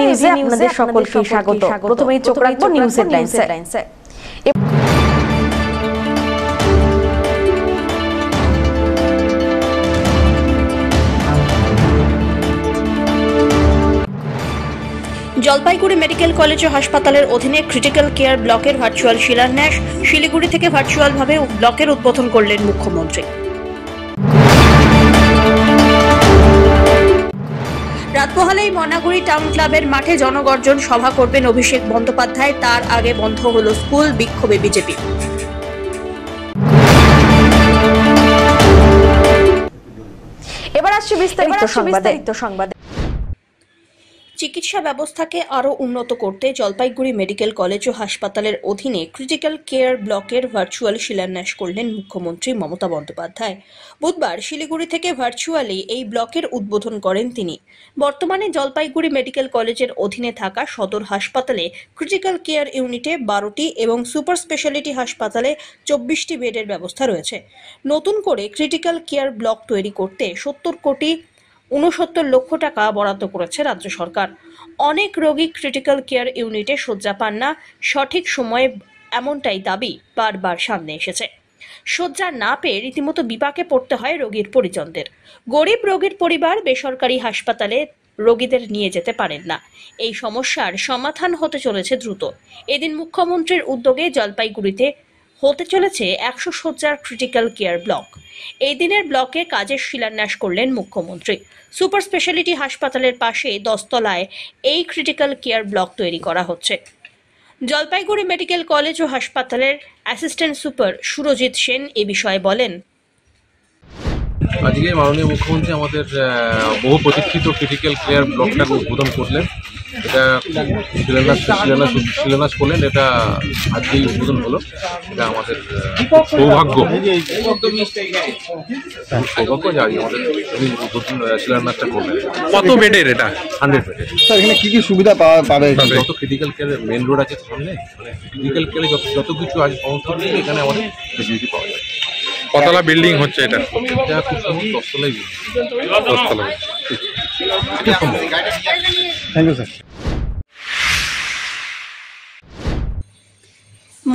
নিউজে আপনাদের সকলকে স্বাগত চোখ রাখবো নিউজ হেডলাইন্সে জলপাইগুড়ি মেডিকেল কলেজ ও হাসপাতালের অধীনে ক্রিটিক্যাল কেয়ার ব্লকের ভার্চুয়াল শিলান্যাস শিলিগুড়ি থেকে ভার্চুয়াল ভাবে ব্লকের উদ্বোধন করলেন মুখ্যমন্ত্রী কোতোয়ালেই মনাগুড়ি টাউন ক্লাবের মাঠে জনগর্জন সভা করবেন অভিষেক বন্দ্যোপাধ্যায় তার আগে বন্ধ হলো স্কুল বিক্ষোভে বিজেপি এবার আসছে বিস্তারিত সংবাদ চিকিৎসা ব্যবস্থাকে আরও উন্নত করতে জলপাইগুড়ি মেডিকেল কলেজ ও হাসপাতালের অধীনে ক্রিটিক্যাল কেয়ার ব্লকের ভার্চুয়াল শিলান্যাস করলেন মুখ্যমন্ত্রী মমতা বন্দ্যোপাধ্যায় বুধবার শিলিগুড়ি থেকে ভার্চুয়ালি এই ব্লকের উদ্বোধন করেন তিনি বর্তমানে জলপাইগুড়ি মেডিকেল কলেজের অধীনে থাকা সদর হাসপাতালে ক্রিটিক্যাল কেয়ার ইউনিটে বারোটি এবং সুপার স্পেশালিটি হাসপাতালে চব্বিশটি বেডের ব্যবস্থা রয়েছে নতুন করে ক্রিটিক্যাল কেয়ার ব্লক তৈরি করতে সত্তর কোটি উনসত্তর লক্ষ টাকা বরাদ্দ করেছে রাজ্য সরকার অনেক রোগী ক্রিটিক্যাল কেয়ার ইউনিটে শয্যা পান না সঠিক সময়ে এমনটাই দাবি বারবার সামনে এসেছে শয্যা না পেয়ে রীতিমতো বিপাকে পড়তে হয় রোগীর পরিজনদের গরিব রোগীর পরিবার বেসরকারি হাসপাতালে রোগীদের নিয়ে যেতে পারেন না এই সমস্যার সমাধান হতে চলেছে দ্রুত এদিন মুখ্যমন্ত্রীর উদ্যোগে জলপাইগুড়িতে হতে চলেছে একশো শয্যার ক্রিটিক্যাল কেয়ার ব্লক এই দিনের ব্লকে কাজের শিলান্যাস করলেন মুখ্যমন্ত্রী সুপার স্পেশালিটি হাসপাতালের পাশে দশতলায় এই ক্রিটিক্যাল কেয়ার ব্লক তৈরি করা হচ্ছে জলপাইগুড়ি মেডিকেল কলেজ ও হাসপাতালের অ্যাসিস্ট্যান্ট সুপার সুরজিৎ সেন এ বিষয়ে বলেন আজকে মাননীয় মুখ্যমন্ত্রী আমাদের বহু প্রতীক্ষিত ক্রিটিক্যাল কেয়ার ব্লকটাকে উদ্বোধন করলেন এটা শিলান্যাস শিলান্যাস শিলান্যাস করলেন এটা আজকেই উদ্বোধন হলো এটা আমাদের সৌভাগ্য সৌভাগ্য যে আজকে আমাদের উদ্বোধন শিলান্যাসটা করলেন কত বেডের এটা হান্ড্রেড বেডের স্যার এখানে কী কী সুবিধা পাওয়া পাবে যত ক্রিটিক্যাল কেয়ারের মেন রোড আছে সামনে ক্রিটিক্যাল কেয়ারে মানে যত কিছু আছে সমস্ত এখানে আমাদের ফেসিলিটি পাওয়া যায় কতলা বিল্ডিং হচ্ছে এটা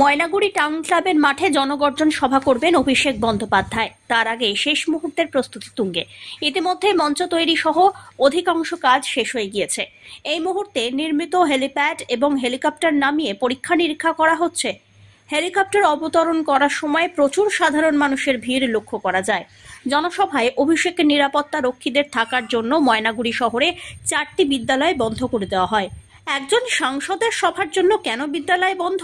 ময়নাগুড়ি টাউন ক্লাবের মাঠে জনগর্জন সভা করবেন অভিষেক বন্দ্যোপাধ্যায় তার আগে শেষ মুহূর্তের প্রস্তুতি তুঙ্গে ইতিমধ্যে মঞ্চ তৈরি সহ অধিকাংশ কাজ শেষ হয়ে গিয়েছে এই মুহূর্তে নির্মিত হেলিপ্যাড এবং হেলিকপ্টার নামিয়ে পরীক্ষা নিরীক্ষা করা হচ্ছে হেলিকপ্টার অবতরণ করার সময় প্রচুর সাধারণ মানুষের ভিড় লক্ষ্য করা যায় জনসভায় অভিষেকের নিরাপত্তা রক্ষীদের থাকার জন্য ময়নাগুড়ি শহরে চারটি বিদ্যালয় বন্ধ করে দেওয়া হয় একজন সাংসদের সভার জন্য কেন বিদ্যালয় বন্ধ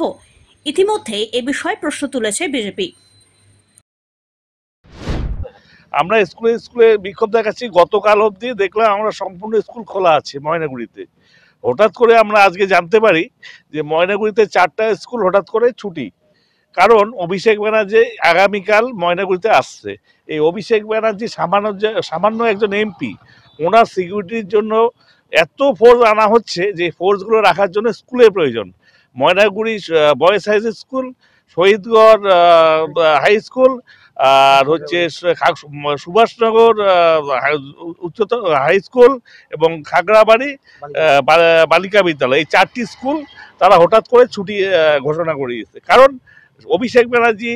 ইতিমধ্যে এ বিষয়ে প্রশ্ন তুলেছে বিজেপি আমরা স্কুলে স্কুলে বিক্ষোভ দেখাচ্ছি গতকাল অব্দি দেখলাম আমরা সম্পূর্ণ স্কুল খোলা আছে ময়নাগুড়িতে হঠাৎ করে আমরা আজকে জানতে পারি যে ময়নাগুড়িতে চারটা স্কুল হঠাৎ করে ছুটি কারণ অভিষেক ব্যানার্জি আগামীকাল ময়নাগুড়িতে আসছে এই অভিষেক ব্যানার্জি সামান্য সামান্য একজন এমপি ওনার সিকিউরিটির জন্য এত ফোর্স আনা হচ্ছে যে ফোর্সগুলো রাখার জন্য স্কুলের প্রয়োজন Maynaguri boys high school Shahidgarh high school আর হচ্ছে সুভাষনগর উচ্চতর হাই স্কুল এবং খাগড়াবাড়ি বালিকা বিদ্যালয় এই চারটি স্কুল তারা হঠাৎ করে ছুটি ঘোষণা করে দিয়েছে কারণ অভিষেক ব্যানার্জি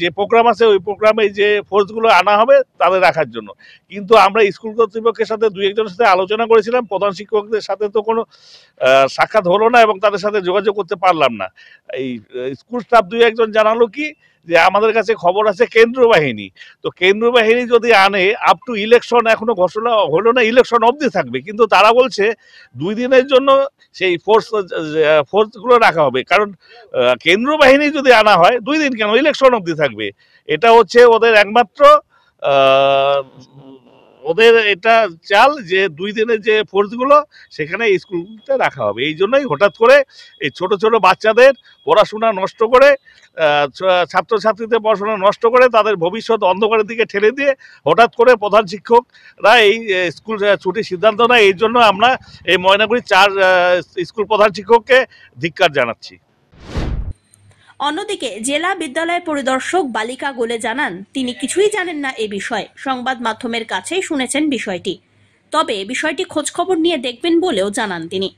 যে প্রোগ্রাম আছে ওই প্রোগ্রামে যে ফোর্সগুলো আনা হবে তাদের রাখার জন্য কিন্তু আমরা স্কুল কর্তৃপক্ষের সাথে দুই একজনের সাথে আলোচনা করেছিলাম প্রধান শিক্ষকদের সাথে তো কোনো সাক্ষাৎ হলো না এবং তাদের সাথে যোগাযোগ করতে পারলাম না এই স্কুল স্টাফ দুই একজন জানালো কি যে আমাদের কাছে খবর আছে কেন্দ্র বাহিনী তো কেন্দ্র বাহিনী যদি আনে আপ টু ইলেকশন এখনো ঘোষণা হলো না ইলেকশন অবধি থাকবে কিন্তু তারা বলছে দুই দিনের জন্য সেই ফোর্স ফোর্সগুলো রাখা হবে কারণ কেন্দ্র বাহিনী যদি আনা হয় দুই দিন কেন ইলেকশন অবধি থাকবে এটা হচ্ছে ওদের একমাত্র ওদের এটা চাল যে দুই দিনের যে ফোর্সগুলো সেখানে স্কুলগুলোতে রাখা হবে এই জন্যই হঠাৎ করে এই ছোট ছোট বাচ্চাদের পড়াশোনা নষ্ট করে ছাত্রছাত্রীদের পড়াশোনা নষ্ট করে তাদের ভবিষ্যৎ অন্ধকারের দিকে ঠেলে দিয়ে হঠাৎ করে প্রধান শিক্ষকরা এই স্কুল ছুটির সিদ্ধান্ত নেয় এই জন্য আমরা এই ময়নাগুড়ি চার স্কুল প্রধান শিক্ষককে ধিক্কার জানাচ্ছি অন্যদিকে জেলা বিদ্যালয় পরিদর্শক বালিকা গোলে জানান তিনি কিছুই জানেন না এ বিষয়ে সংবাদ মাধ্যমের কাছেই শুনেছেন বিষয়টি তবে বিষয়টি খোঁজখবর নিয়ে দেখবেন বলেও জানান তিনি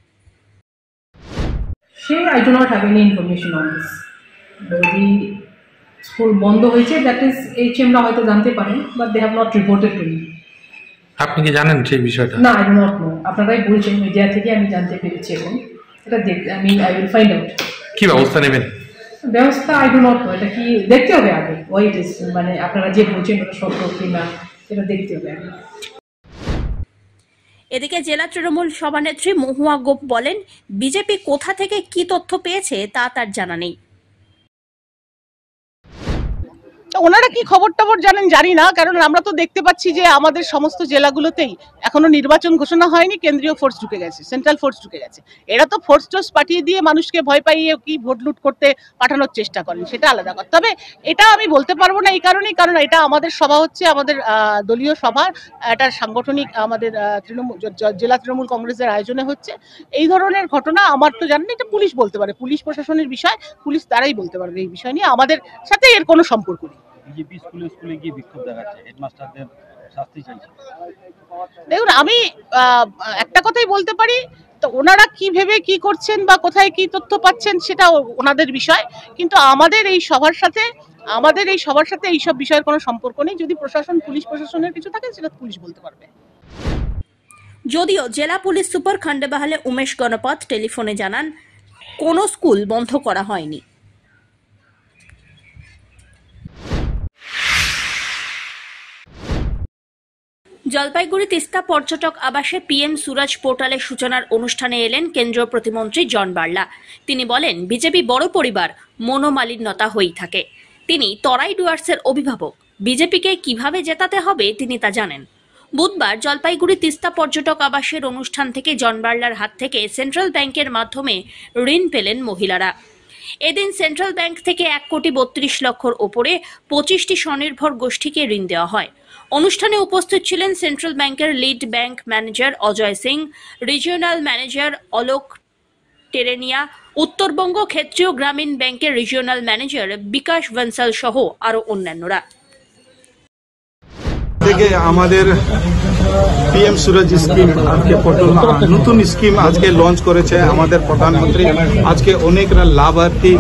যদি স্কুল বন্ধ হয়েছে দ্যাট ইজ হয়তো জানতে পারেন but they have not reported to me আপনি কি জানেন সেই বিষয়টা না আই ডো নট নো আপনারাই বলছেন মিডিয়া থেকে আমি জানতে পেরেছি এবং এটা দেখ আমি আই উইল ফাইন্ড আউট কি ব্যবস্থা নেবেন ব্যবস্থা আই ডোট নট এটা কি দেখতে হবে আগে ওয়াইট ইস মানে আপনারা যে বলছেন ওটা সত্য কিনা সেটা দেখতে হবে আগে এদিকে জেলা তৃণমূল সভানেত্রী মহুয়া গোপ বলেন বিজেপি কোথা থেকে কি তথ্য পেয়েছে তা তার জানা নেই ওনারা কি খবর টবর জানেন জানি না কারণ আমরা তো দেখতে পাচ্ছি যে আমাদের সমস্ত জেলাগুলোতেই এখনো নির্বাচন ঘোষণা হয়নি কেন্দ্রীয় ফোর্স ঢুকে গেছে সেন্ট্রাল ফোর্স ঢুকে গেছে এরা তো ফোর্স টোর্স পাঠিয়ে দিয়ে মানুষকে ভয় পাইয়ে কি ভোট লুট করতে পাঠানোর চেষ্টা করেন সেটা আলাদা কথা তবে এটা আমি বলতে পারবো না এই কারণেই কারণ এটা আমাদের সভা হচ্ছে আমাদের দলীয় সভা এটা সাংগঠনিক আমাদের তৃণমূল জেলা তৃণমূল কংগ্রেসের আয়োজনে হচ্ছে এই ধরনের ঘটনা আমার তো জানেন এটা পুলিশ বলতে পারে পুলিশ প্রশাসনের বিষয় পুলিশ তারাই বলতে পারবে এই বিষয় নিয়ে আমাদের সাথে এর কোনো সম্পর্ক নেই বিজেপি স্কুলে স্কুলে গিয়ে বিক্ষোভ দেখাচ্ছে হেডমাস্টারদের শাস্তি চাইছে দেখুন আমি একটা কথাই বলতে পারি তো ওনারা কি ভেবে কি করছেন বা কোথায় কি তথ্য পাচ্ছেন সেটা ওনাদের বিষয় কিন্তু আমাদের এই সবার সাথে আমাদের এই সবার সাথে এইসব বিষয়ের কোনো সম্পর্ক নেই যদি প্রশাসন পুলিশ প্রশাসনের কিছু থাকে সেটা পুলিশ বলতে পারবে যদিও জেলা পুলিশ সুপার খান্ডেবাহালে উমেশ গণপথ টেলিফোনে জানান কোনো স্কুল বন্ধ করা হয়নি জলপাইগুড়ি তিস্তা পর্যটক আবাসে পিএম সুরাজ পোর্টালের সূচনার অনুষ্ঠানে এলেন কেন্দ্রীয় প্রতিমন্ত্রী জন বার্লা তিনি বলেন বিজেপি বড় পরিবার মনোমালিন্যতা হয়েই থাকে তিনি তরাই ডুয়ার্সের অভিভাবক বিজেপিকে কিভাবে জেতাতে হবে তিনি তা জানেন বুধবার জলপাইগুড়ি তিস্তা পর্যটক আবাসের অনুষ্ঠান থেকে জন বার্লার হাত থেকে সেন্ট্রাল ব্যাংকের মাধ্যমে ঋণ পেলেন মহিলারা এদিন সেন্ট্রাল ব্যাংক থেকে এক কোটি বত্রিশ লক্ষর ওপরে পঁচিশটি স্বনির্ভর গোষ্ঠীকে ঋণ দেওয়া হয় অনুষ্ঠানে উপস্থিত ছিলেন সেন্ট্রাল ব্যাংকের lead bank manager Ajay Singh regional manager Alok Terenia Uttarbanga Kshetriya Gramin ব্যাংকের রিজিওনাল ম্যানেজার বিকাশ বনসাল সহ আরও অন্যান্যরা থেকে আমাদের পিএম সুরজ স্কিম আজকে নতুন স্কিম আজকে লঞ্চ করেছে আমাদের প্রধানমন্ত্রী আজকে অনেক লাভার্থী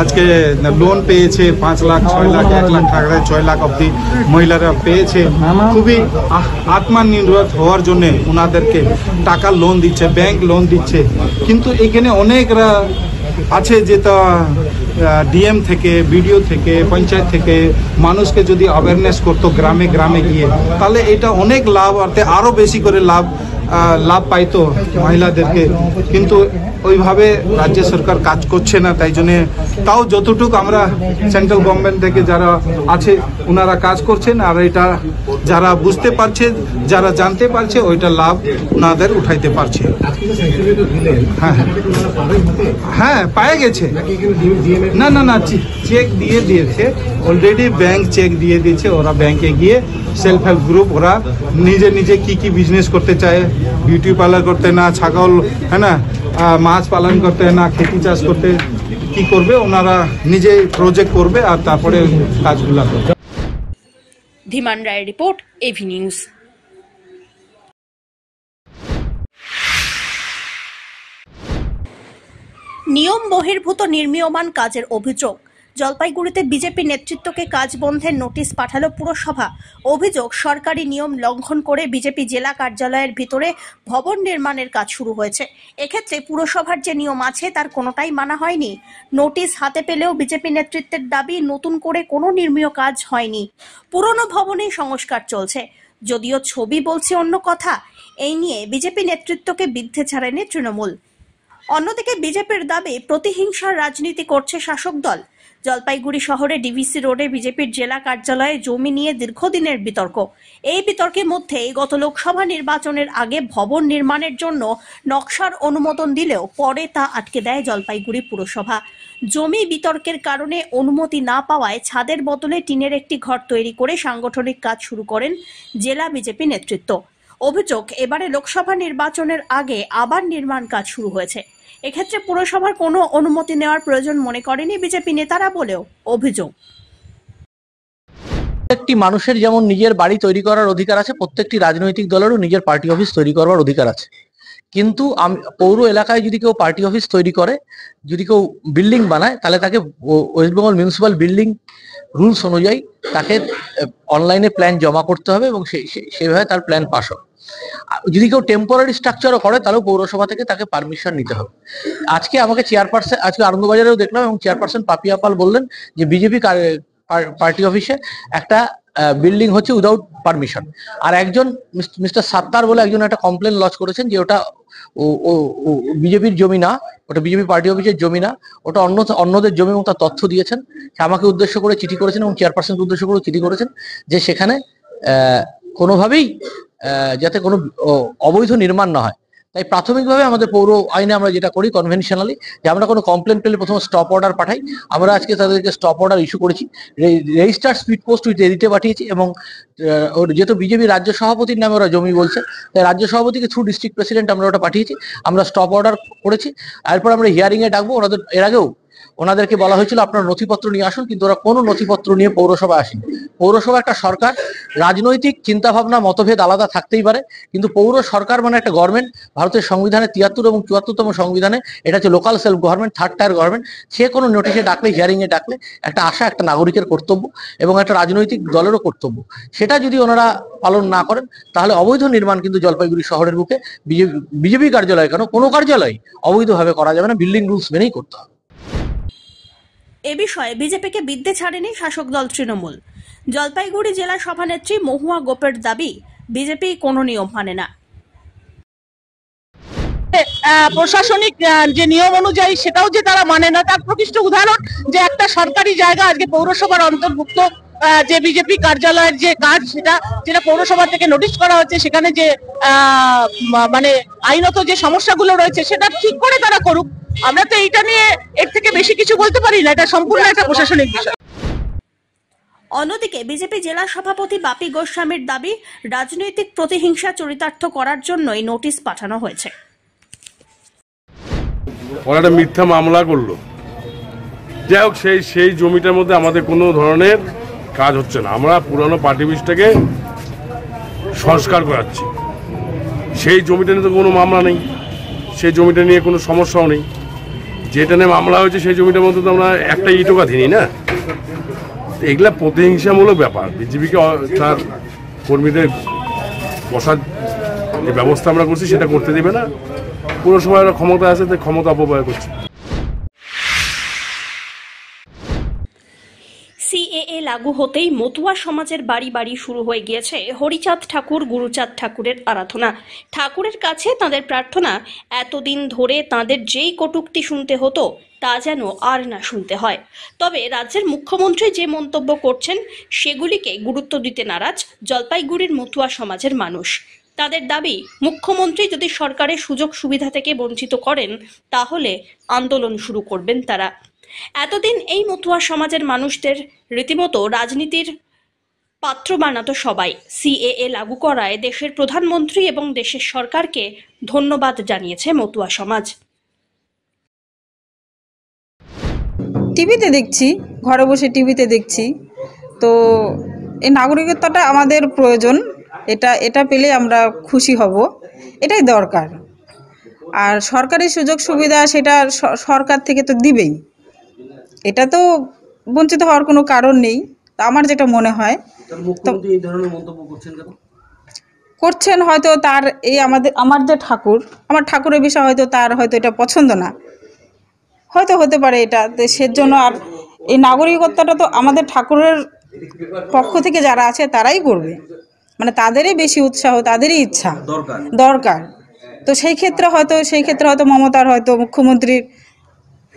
আজকে লোন পেয়েছে পাঁচ লাখ ছয় লাখ এক লাখ টাকা ছয় লাখ অবধি মহিলারা পেয়েছে খুবই আত্মনির্ভর হওয়ার জন্য ওনাদেরকে টাকা লোন দিচ্ছে ব্যাংক লোন দিচ্ছে কিন্তু এখানে অনেকরা আছে যেটা ডিএম থেকে বিডিও থেকে পঞ্চায়েত থেকে মানুষকে যদি অ্যাওয়ারনেস করতো গ্রামে গ্রামে গিয়ে তাহলে এটা অনেক লাভ অর্থে আরও বেশি করে লাভ লাভ পাইতো মহিলাদেরকে কিন্তু ওইভাবে রাজ্য সরকার কাজ করছে না তাই জন্যে তাও যতটুক আমরা সেন্ট্রাল গভর্নমেন্ট থেকে যারা আছে ওনারা কাজ করছেন আর এটা যারা বুঝতে পারছে যারা জানতে পারছে ওইটা লাভ ওনাদের উঠাইতে পারছে হ্যাঁ হ্যাঁ পায়ে গেছে না না না চেক দিয়ে দিয়েছে অলরেডি ব্যাংক চেক দিয়ে দিয়েছে ওরা ব্যাংকে গিয়ে সেলফ হেল্প গ্রুপ ওরা নিজে নিজে কি কি বিজনেস করতে চায় বিউটি পার্লার করতে না ছাগল হ্যাঁ না মাছ পালন করতে না খেতি চাষ করতে কি করবে ওনারা নিজে প্রজেক্ট করবে আর তারপরে কাজগুলো করবে ধীমান রায়ের রিপোর্ট এভি নিউজ নিয়ম বহির্ভূত নির্মীয়মান কাজের অভিযোগ জলপাইগুড়িতে বিজেপি নেতৃত্বকে কাজ বন্ধের নোটিশ পাঠালো পুরসভা অভিযোগ সরকারি নিয়ম লঙ্ঘন করে বিজেপি জেলা কার্যালয়ের ভিতরে ভবন নির্মাণের কাজ শুরু হয়েছে এক্ষেত্রে পুরসভার যে নিয়ম আছে তার কোনোটাই মানা হয়নি নোটিশ হাতে পেলেও বিজেপি নেতৃত্বের দাবি নতুন করে কোনো নির্মীয় কাজ হয়নি পুরনো ভবনেই সংস্কার চলছে যদিও ছবি বলছে অন্য কথা এই নিয়ে বিজেপি নেতৃত্বকে বিদ্ধে ছাড়েনি তৃণমূল অন্যদিকে বিজেপির দাবি প্রতিহিংসার রাজনীতি করছে শাসক দল জলপাইগুড়ি শহরে ডিভিসি রোডে বিজেপির জেলা কার্যালয়ে জমি নিয়ে দীর্ঘদিনের বিতর্ক এই বিতর্কের মধ্যে গত লোকসভা নির্বাচনের আগে ভবন নির্মাণের জন্য নকশার অনুমোদন দিলেও পরে তা আটকে দেয় জলপাইগুড়ি পুরসভা জমি বিতর্কের কারণে অনুমতি না পাওয়ায় ছাদের বদলে টিনের একটি ঘর তৈরি করে সাংগঠনিক কাজ শুরু করেন জেলা বিজেপি নেতৃত্ব অভিযোগ এবারে লোকসভা নির্বাচনের আগে আবার নির্মাণ কাজ শুরু হয়েছে এক্ষেত্রে পুরসভার কোনো অনুমতি নেওয়ার প্রয়োজন মনে করেনি বিজেপি নেতারা বলেও অভিযোগ প্রত্যেকটি মানুষের যেমন নিজের বাড়ি তৈরি করার অধিকার আছে প্রত্যেকটি রাজনৈতিক দলেরও নিজের পার্টি অফিস তৈরি করবার অধিকার আছে কিন্তু আমি পৌর এলাকায় যদি কেউ পার্টি অফিস তৈরি করে যদি কেউ বিল্ডিং বানায় তাহলে তাকে West Bengal municipal building rules অনুযায়ী তাকে অনলাইনে প্ল্যান জমা করতে হবে এবং সেভাবে তার প্ল্যান পাস হবে যদি কেউ টেম্পোরারি স্ট্রাকচারও করে তাহলেও পৌরসভা থেকে তাকে পারমিশন নিতে হবে আজকে আমাকে চেয়ারপারসন আজকে আনন্দবাজারেও দেখলাম এবং চেয়ারপারসন পাপিয়া পাল বললেন যে বিজেপি পার্টি অফিসে একটা বিল্ডিং হচ্ছে উইদাউট পারমিশন আর একজন মিস্টার সাত্তার বলে একজন একটা কমপ্লেন লঞ্চ করেছেন যে ওটা বিজেপির জমি না ওটা বিজেপি পার্টি অফিসের জমি না ওটা অন্য অন্যদের জমি এবং তার তথ্য দিয়েছেন সে আমাকে উদ্দেশ্য করে চিঠি করেছেন এবং চেয়ারপারসনকে উদ্দেশ্য করে চিঠি করেছেন যে সেখানে কোনোভাবেই যাতে কোনো অবৈধ নির্মাণ না হয় তাই প্রাথমিকভাবে আমাদের পৌর আইনে আমরা যেটা করি কনভেনশনালি যে আমরা কোনো কমপ্লেন পেলে প্রথমে স্টপ অর্ডার পাঠাই আমরা আজকে তাদেরকে স্টপ অর্ডার ইস্যু করেছি রেজিস্টার স্পিড পোস্ট উইথ এডিটে পাঠিয়েছি এবং ওর যেহেতু বিজেপি রাজ্য সভাপতির নামে ওরা জমি বলছে তাই রাজ্য সভাপতিকে থ্রু ডিস্ট্রিক্ট প্রেসিডেন্ট আমরা ওটা পাঠিয়েছি আমরা স্টপ অর্ডার করেছি এরপর আমরা হিয়ারিংয়ে ডাকবো ওনাদের এর আগেও ওনাদেরকে বলা হয়েছিল আপনার নথিপত্র নিয়ে আসুন কিন্তু ওরা কোনো নথিপত্র নিয়ে পৌরসভা আসেন পৌরসভা একটা সরকার রাজনৈতিক চিন্তাভাবনা মতভেদ আলাদা থাকতেই পারে কিন্তু পৌর সরকার মানে একটা গভর্নমেন্ট ভারতের সংবিধানে তিয়াত্তর এবং চুয়াত্তরতম সংবিধানে এটা হচ্ছে local self government third tier government সে কোনো নোটিশে ডাকলে হিয়ারিংয়ে ডাকলে একটা আশা একটা নাগরিকের কর্তব্য এবং একটা রাজনৈতিক দলেরও কর্তব্য সেটা যদি ওনারা পালন না করেন তাহলে অবৈধ নির্মাণ কিন্তু জলপাইগুড়ি শহরের বুকে বিজেপি কার্যালয় কেন কোনো কার্যালয় অবৈধভাবে করা যাবে না বিল্ডিং রুলস মেনেই করতে হবে এ বিষয়ে বিজেপিকে বিদ্যে ছাড়েনি শাসক দল তৃণমূল জলপাইগুড়ি জেলা সভানেত্রী মহুয়া গোপের দাবি বিজেপি কোনো নিয়ম মানে না প্রশাসনিক যে নিয়ম অনুযায়ী সেটাও যে তারা মানে না তার প্রকৃষ্ট উদাহরণ যে একটা সরকারি জায়গা আজকে পৌরসভার অন্তর্ভুক্ত যে বিজেপি কার্যালয়ের যে কাজ সেটা যেটা পৌরসভা থেকে নোটিশ করা হচ্ছে সেখানে যে মানে আইনত যে সমস্যাগুলো রয়েছে সেটা ঠিক করে তারা করুক আমরা তো এইটা নিয়ে এর থেকে বেশি কিছু বলতে পারি না এটা সম্পূর্ণ একটা প্রশাসনিক বিষয় অন্যদিকে বিজেপি জেলা সভাপতি বাপি গোস্বামীর দাবি রাজনৈতিক প্রতিহিংসা চরিতার্থ করার জন্যই নোটিশ পাঠানো হয়েছে মিথ্যা মামলা করলো যাই হোক সেই সেই জমিটার মধ্যে আমাদের কোনো ধরনের কাজ হচ্ছে না আমরা পুরনো পার্টি বিষটাকে সংস্কার করাচ্ছি সেই জমিটা নিয়ে তো কোনো মামলা নেই সেই জমিটা নিয়ে কোনো সমস্যাও নেই যেটা নিয়ে মামলা হয়েছে সেই জমিটার মধ্যে তো আমরা একটা ইটোকা দিনি না এগুলা প্রতিহিংসামূলক ব্যাপার বিজেপিকে তার কর্মীদের বসার যে ব্যবস্থা আমরা করছি সেটা করতে দেবে না পুরসভায় ক্ষমতা আছে তাই ক্ষমতা অপব্যয় করছে লাগু হতেই মতুয়া সমাজের বাড়ি বাড়ি শুরু হয়ে গিয়েছে হরিচাঁদ ঠাকুর গুরুচাঁদ ঠাকুরের আরাধনা ঠাকুরের কাছে তাদের প্রার্থনা এতদিন ধরে তাদের যেই কটুক্তি শুনতে হতো তা যেন আর না শুনতে হয় তবে রাজ্যের মুখ্যমন্ত্রী যে মন্তব্য করছেন সেগুলিকে গুরুত্ব দিতে নারাজ জলপাইগুড়ির মতুয়া সমাজের মানুষ তাদের দাবি মুখ্যমন্ত্রী যদি সরকারের সুযোগ সুবিধা থেকে বঞ্চিত করেন তাহলে আন্দোলন শুরু করবেন তারা এতদিন এই মতুয়া সমাজের মানুষদের রীতিমতো রাজনীতির পাত্র বানাতো সবাই সিএএ লাগু করায় দেশের প্রধানমন্ত্রী এবং দেশের সরকারকে ধন্যবাদ জানিয়েছে মতুয়া সমাজ টিভিতে দেখছি ঘরে বসে টিভিতে দেখছি তো এই নাগরিকত্বটা আমাদের প্রয়োজন এটা এটা পেলে আমরা খুশি হব এটাই দরকার আর সরকারি সুযোগ সুবিধা সেটা সরকার থেকে তো দিবেই এটা তো বঞ্চিত হওয়ার কোনো কারণ নেই আমার যেটা মনে হয় করছেন হয়তো তার এই আমাদের আমার যে ঠাকুর আমার ঠাকুরের বিষয় হয়তো তার হয়তো এটা পছন্দ না হয়তো হতে পারে এটা সেজন্য আর এই নাগরিকত্বটা তো আমাদের ঠাকুরের পক্ষ থেকে যারা আছে তারাই করবে মানে তাদেরই বেশি উৎসাহ তাদেরই ইচ্ছা দরকার তো সেই ক্ষেত্রে হয়তো সেই ক্ষেত্রে হয়তো মমতার হয়তো মুখ্যমন্ত্রীর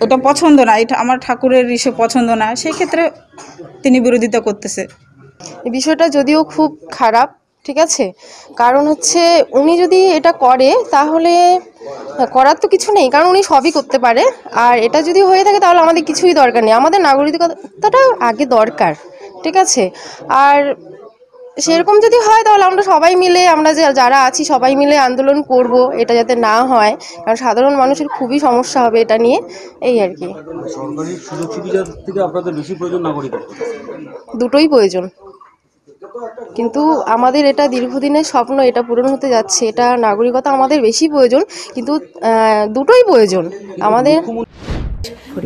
ওটা পছন্দ না এটা আমার ঠাকুরের ইসে পছন্দ না সেই ক্ষেত্রে তিনি বিরোধিতা করতেছে এই বিষয়টা যদিও খুব খারাপ ঠিক আছে কারণ হচ্ছে উনি যদি এটা করে তাহলে করার তো কিছু নেই কারণ উনি সবই করতে পারে আর এটা যদি হয়ে থাকে তাহলে আমাদের কিছুই দরকার নেই আমাদের নাগরিকতাটা আগে দরকার ঠিক আছে আর আচ্ছা। সেরকম যদি হয় তাহলে আমরা সবাই মিলে আমরা যে যারা আছি সবাই মিলে আন্দোলন করব এটা যাতে না হয় কারণ সাধারণ মানুষের খুবই সমস্যা হবে এটা নিয়ে এই আর কি দুটোই প্রয়োজন কিন্তু আমাদের এটা দীর্ঘদিনের স্বপ্ন এটা পূরণ হতে যাচ্ছে এটা নাগরিকতা আমাদের বেশি প্রয়োজন কিন্তু দুটোই প্রয়োজন আমাদের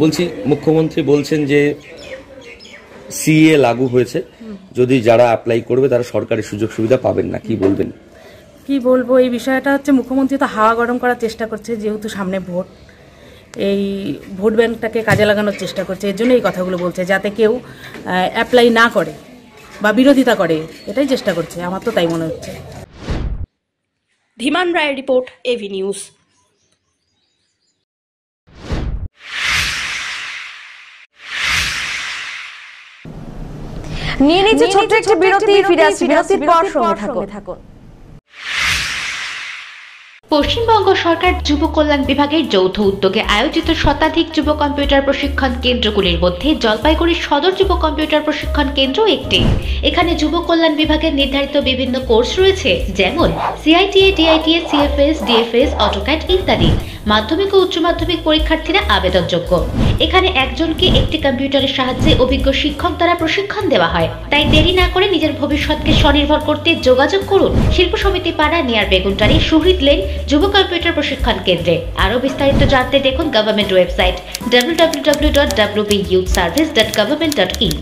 বলছি মুখ্যমন্ত্রী বলছেন যে সিএ লাগু হয়েছে যদি যারা অ্যাপ্লাই করবে তারা সরকারি সুযোগ সুবিধা পাবেন না কি বলবেন কি বলবো এই বিষয়টা হচ্ছে মুখ্যমন্ত্রী তো হাওয়া গরম করার চেষ্টা করছে যেহেতু সামনে ভোট এই ভোট ব্যাংকটাকে কাজে লাগানোর চেষ্টা করছে এর জন্য এই কথাগুলো বলছে যাতে কেউ অ্যাপ্লাই না করে বা বিরোধিতা করে এটাই চেষ্টা করছে আমার তো তাই মনে হচ্ছে ধীমান রায়ের রিপোর্ট এভি নিউজ নিয়ে নিচ্ছে ছোট্ট একটি বিরতি ফিরে আসছি বিরতির পর সঙ্গে থাকুন পশ্চিমবঙ্গ সরকার যুব কল্যাণ বিভাগের যৌথ উদ্যোগে আয়োজিত শতাধিক যুব কম্পিউটার প্রশিক্ষণ কেন্দ্রগুলির মধ্যে জলপাইগুড়ি সদর যুব কম্পিউটার প্রশিক্ষণ কেন্দ্র একটি এখানে যুব কল্যাণ বিভাগের নির্ধারিত বিভিন্ন কোর্স রয়েছে যেমন CITA DITA CFS DFS AutoCAD ইত্যাদি মাধ্যমিক ও উচ্চ মাধ্যমিক পরীক্ষার্থীরা আবেদনযোগ্য এখানে একজনকে একটি কম্পিউটারের সাহায্যে অভিজ্ঞ শিক্ষক দ্বারা প্রশিক্ষণ দেওয়া হয় তাই দেরি না করে নিজের ভবিষ্যৎকে স্বনির্ভর করতে যোগাযোগ করুন শিল্প সমিতি পাড়া নিয়ার বেগুনটারি সুহৃদ লেন যুব কম্পিউটার প্রশিক্ষণ কেন্দ্রে আরও বিস্তারিত জানতে দেখুন government website W W W dot W dot government dot in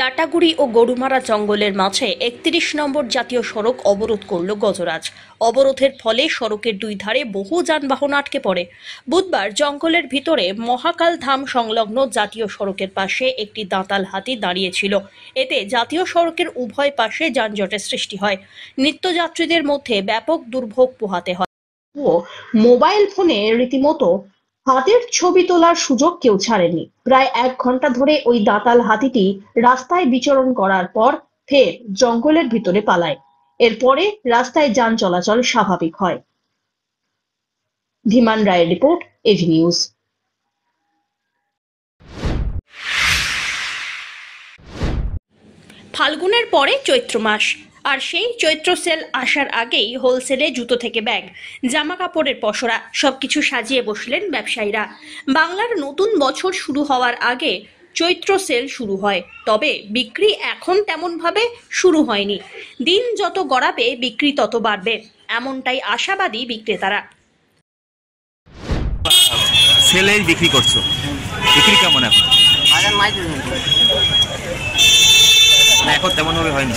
Lataguri ও গরুমারা জঙ্গলের মাঝে একত্রিশ নম্বর জাতীয় সড়ক অবরোধ করল গজরাজ অবরোধের ফলে সড়কের দুই ধারে বহু যানবাহন আটকে পড়ে বুধবার জঙ্গলের ভিতরে মহাকাল ধাম সংলগ্ন জাতীয় সড়কের পাশে একটি দাঁতাল হাতি দাঁড়িয়েছিল এতে জাতীয় সড়কের উভয় পাশে যানজটের সৃষ্টি হয় নিত্যযাত্রীদের মধ্যে ব্যাপক দুর্ভোগ পোহাতে হয় মোবাইল ফোনে রীতিমতো হাতের ছবি তোলার সুযোগ কেউ ছাড়েনি প্রায় এক ঘন্টা ধরে ওই দাঁতাল হাতিটি রাস্তায় বিচরণ করার পর ফের জঙ্গলের ভিতরে পালায় এরপরে রাস্তায় যান চলাচল স্বাভাবিক হয় ধীমান রায়ের রিপোর্ট এভি নিউজ ফাল্গুনের পরে চৈত্র মাস আর সেই চৈত্র সেল আসার আগেই হোলসেলে জুতো থেকে ব্যাগ জামা কাপড়ের পসরা সবকিছু সাজিয়ে বসলেন ব্যবসায়ীরা বাংলার নতুন বছর শুরু হওয়ার আগে চৈত্র সেল শুরু হয় তবে বিক্রি এখন তেমনভাবে শুরু হয়নি দিন যত গড়াবে বিক্রি তত বাড়বে এমনটাই আশাবাদী বিক্রেতারা সেলে বিক্রি করছো বিক্রি কেমন এখন এখন তেমনভাবে হয়নি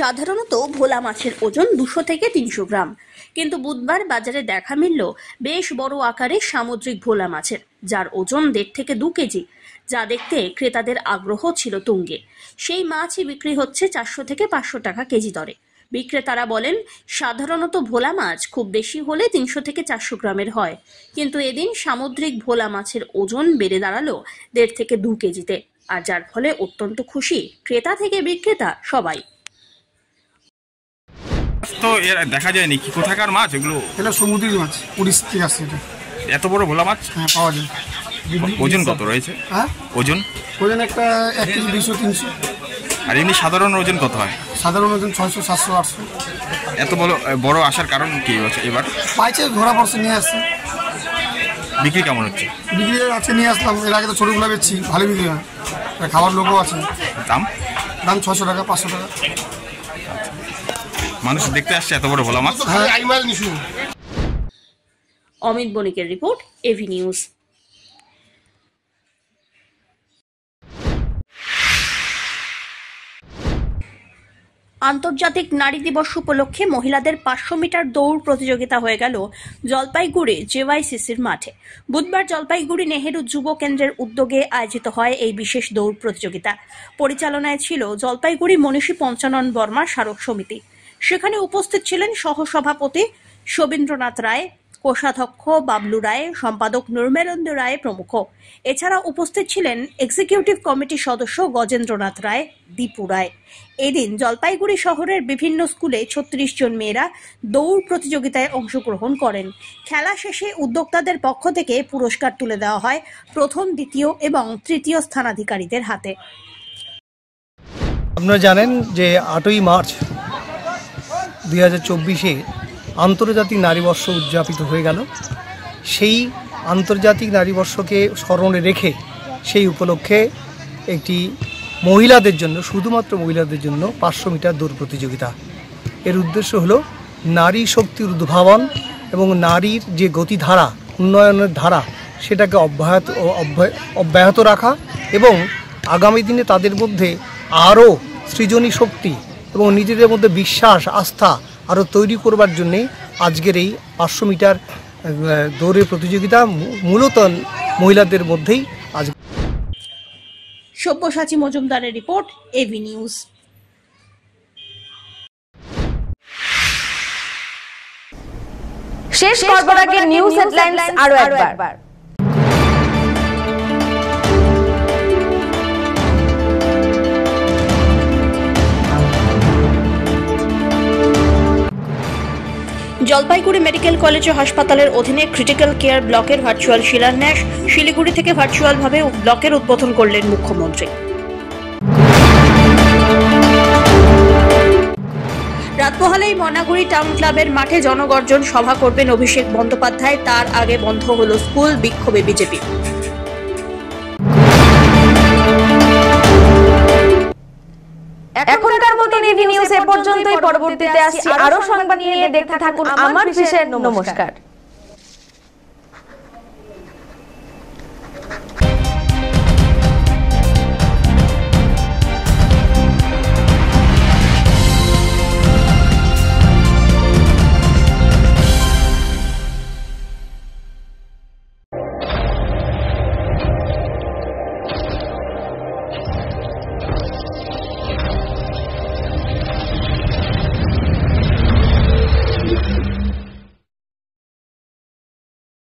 সাধারণত ভোলা মাছের ওজন দুশো থেকে তিনশো গ্রাম কিন্তু বুধবার বাজারে দেখা মিলল বেশ বড় আকারে সামুদ্রিক ভোলা মাছের যার ওজন দেড় থেকে দু কেজি যা দেখতে ক্রেতাদের আগ্রহ ছিল তুঙ্গে সেই মাছই বিক্রি হচ্ছে চারশো থেকে পাঁচশো টাকা কেজি দরে বিক্রেতারা বলেন সাধারণত ভোলা মাছ খুব বেশি হলে তিনশো থেকে চারশো গ্রামের হয় কিন্তু এদিন সামুদ্রিক ভোলা মাছের ওজন বেড়ে দাঁড়ালো দেড় থেকে দু কেজিতে আর যার ফলে অত্যন্ত খুশি ক্রেতা থেকে বিক্রেতা সবাই তো এরা দেখা যায়নি কি কোথাকার মাছ এগুলো এটা সমুদ্রের মাছ উড়িষ্যা থেকে আসছে এটা এত বড় ভোলা মাছ হ্যাঁ পাওয়া যায় ওজন কত রয়েছে হ্যাঁ ওজন ওজন একটা এক কেজি দুশো তিনশো আর এমনি সাধারণ ওজন কত হয় সাধারণ ওজন ছয়শো সাতশো আটশো এত বড় বড় আসার কারণ কি হচ্ছে এবার পাইছে ঘোরা পড়ছে নিয়ে আসছে বিক্রি কেমন হচ্ছে বিক্রি আছে নিয়ে আসলাম এর আগে তো ছোটোগুলো বেচছি ভালো বিক্রি হয় খাবার লোকও আছে দাম দাম ছশো টাকা পাঁচশো টাকা মানুষ দেখতে আসছে এত বড় ভোলা মাছ অমিত বণিকের রিপোর্ট এভি নিউজ আন্তর্জাতিক নারী দিবস উপলক্ষে মহিলাদের পাঁচশো মিটার দৌড় প্রতিযোগিতা হয়ে গেল জলপাইগুড়ি জেওয়াইসিসির মাঠে বুধবার জলপাইগুড়ি নেহেরু যুব কেন্দ্রের উদ্যোগে আয়োজিত হয় এই বিশেষ দৌড় প্রতিযোগিতা পরিচালনায় ছিল জলপাইগুড়ি মনীষী পঞ্চানন বর্মা স্মারক সমিতি সেখানে উপস্থিত ছিলেন সহসভাপতি সবীন্দ্রনাথ রায় কোষাধ্যক্ষ বাবলু রায় সম্পাদক নির্মলেন্দ্র রায় প্রমুখ এছাড়া উপস্থিত ছিলেন এক্সিকিউটিভ কমিটির সদস্য গজেন্দ্রনাথ রায় দীপু রায় এদিন জলপাইগুড়ি শহরের বিভিন্ন স্কুলে ছত্রিশ জন মেয়েরা দৌড় প্রতিযোগিতায় অংশগ্রহণ করেন খেলা শেষে উদ্যোক্তাদের পক্ষ থেকে পুরস্কার তুলে দেওয়া হয় প্রথম দ্বিতীয় এবং তৃতীয় স্থানাধিকারীদের হাতে আপনারা জানেন যে আটই মার্চ দুই হাজার চব্বিশে আন্তর্জাতিক নারী বর্ষ উদযাপিত হয়ে গেল সেই আন্তর্জাতিক নারী বর্ষকে স্মরণে রেখে সেই উপলক্ষে একটি মহিলাদের জন্য শুধুমাত্র মহিলাদের জন্য পাঁচশো মিটার দৌড় প্রতিযোগিতা এর উদ্দেশ্য হলো নারী শক্তির উদ্ভাবন এবং নারীর যে গতিধারা উন্নয়নের ধারা সেটাকে অব্যাহত অব্যাহত রাখা এবং আগামী দিনে তাদের মধ্যে আরও সৃজনী শক্তি এবং নিজেদের মধ্যে বিশ্বাস আস্থা আরও তৈরি করবার জন্যে আজকের এই পাঁচশো মিটার দৌড়ের প্রতিযোগিতা মূলত মহিলাদের মধ্যেই আজ সব্যসাচী মজুমদারের রিপোর্ট এবি নিউজ শেষ করবার আগে নিউজ হেডলাইন্স আরো একবার জলপাইগুড়ি মেডিকেল কলেজ ও হাসপাতালের অধীনে ক্রিটিক্যাল কেয়ার ব্লকের ভার্চুয়াল শিলান্যাস শিলিগুড়ি থেকে ভার্চুয়ালভাবে ব্লকের উদ্বোধন করলেন মুখ্যমন্ত্রী রাতপোহালেই মনাগুড়ি টাউন ক্লাবের মাঠে জনগর্জন সভা করবেন অভিষেক বন্দ্যোপাধ্যায় তার আগে বন্ধ হল স্কুল বিক্ষোভে বিজেপি এ পর্যন্তই পরবর্তীতে আসছি আরো সংবাদ নিয়ে দেখতে থাকুন আমার বিশেষ নমস্কার